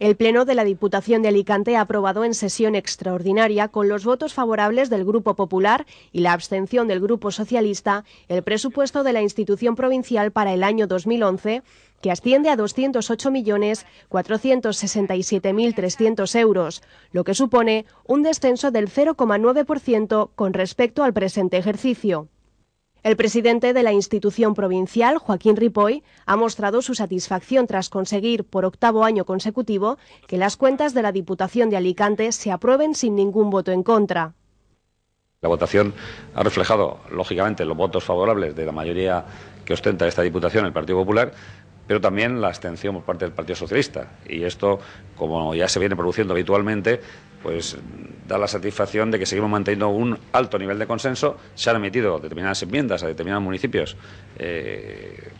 El Pleno de la Diputación de Alicante ha aprobado en sesión extraordinaria, con los votos favorables del Grupo Popular y la abstención del Grupo Socialista, el presupuesto de la institución provincial para el año 2011 que asciende a 208.467.300 euros, lo que supone un descenso del 0,9% con respecto al presente ejercicio. El presidente de la institución provincial, Joaquín Ripoy, ha mostrado su satisfacción tras conseguir, por octavo año consecutivo, que las cuentas de la Diputación de Alicante se aprueben sin ningún voto en contra. La votación ha reflejado, lógicamente, los votos favorables de la mayoría que ostenta esta Diputación, el Partido Popular, pero también la abstención por parte del Partido Socialista. Y esto, como ya se viene produciendo habitualmente, pues da la satisfacción de que seguimos manteniendo un alto nivel de consenso. Se han emitido determinadas enmiendas a determinados municipios, eh,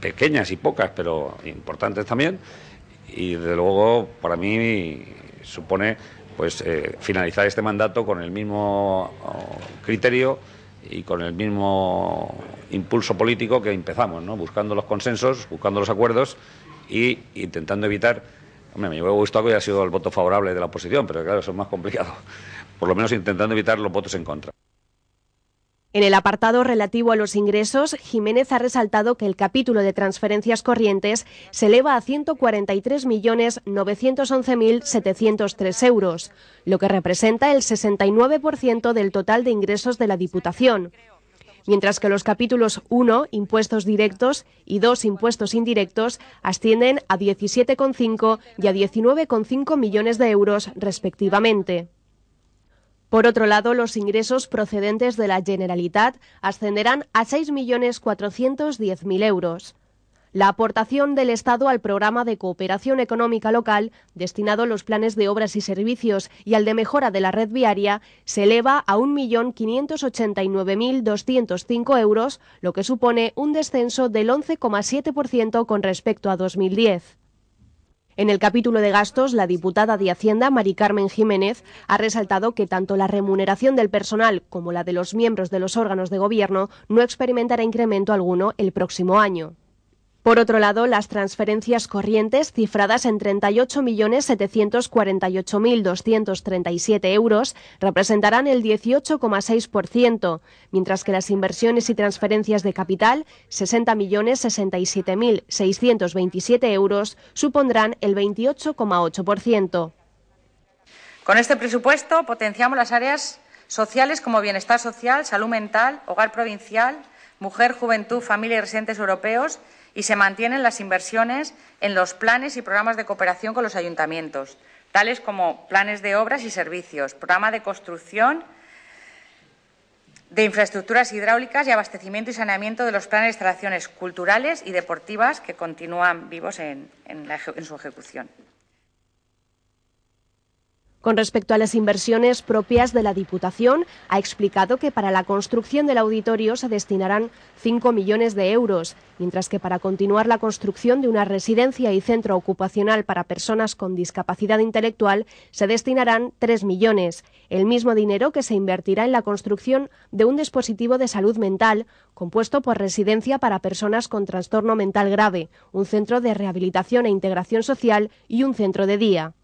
pequeñas y pocas, pero importantes también. Y desde luego, para mí, supone pues eh, finalizar este mandato con el mismo oh, criterio y con el mismo impulso político que empezamos, ¿no? buscando los consensos, buscando los acuerdos y intentando evitar. Hombre, me hubiera gustado que haya sido el voto favorable de la oposición, pero claro, eso es más complicado. Por lo menos intentando evitar los votos en contra. En el apartado relativo a los ingresos, Jiménez ha resaltado que el capítulo de transferencias corrientes se eleva a 143.911.703 euros, lo que representa el 69% del total de ingresos de la Diputación mientras que los capítulos 1, impuestos directos, y 2, impuestos indirectos, ascienden a 17,5 y a 19,5 millones de euros respectivamente. Por otro lado, los ingresos procedentes de la Generalitat ascenderán a 6.410.000 euros. La aportación del Estado al programa de cooperación económica local, destinado a los planes de obras y servicios y al de mejora de la red viaria, se eleva a 1.589.205 euros, lo que supone un descenso del 11,7% con respecto a 2010. En el capítulo de gastos, la diputada de Hacienda, Mari Carmen Jiménez, ha resaltado que tanto la remuneración del personal como la de los miembros de los órganos de gobierno no experimentará incremento alguno el próximo año. Por otro lado, las transferencias corrientes, cifradas en 38.748.237 euros, representarán el 18,6%, mientras que las inversiones y transferencias de capital, 60.067.627 euros, supondrán el 28,8%. Con este presupuesto potenciamos las áreas sociales como bienestar social, salud mental, hogar provincial, mujer, juventud, familia y residentes europeos y se mantienen las inversiones en los planes y programas de cooperación con los ayuntamientos, tales como planes de obras y servicios, programa de construcción de infraestructuras hidráulicas y abastecimiento y saneamiento de los planes de instalaciones culturales y deportivas que continúan vivos en, en su ejecución. Con respecto a las inversiones propias de la Diputación, ha explicado que para la construcción del auditorio se destinarán 5 millones de euros, mientras que para continuar la construcción de una residencia y centro ocupacional para personas con discapacidad intelectual se destinarán 3 millones, el mismo dinero que se invertirá en la construcción de un dispositivo de salud mental compuesto por residencia para personas con trastorno mental grave, un centro de rehabilitación e integración social y un centro de día.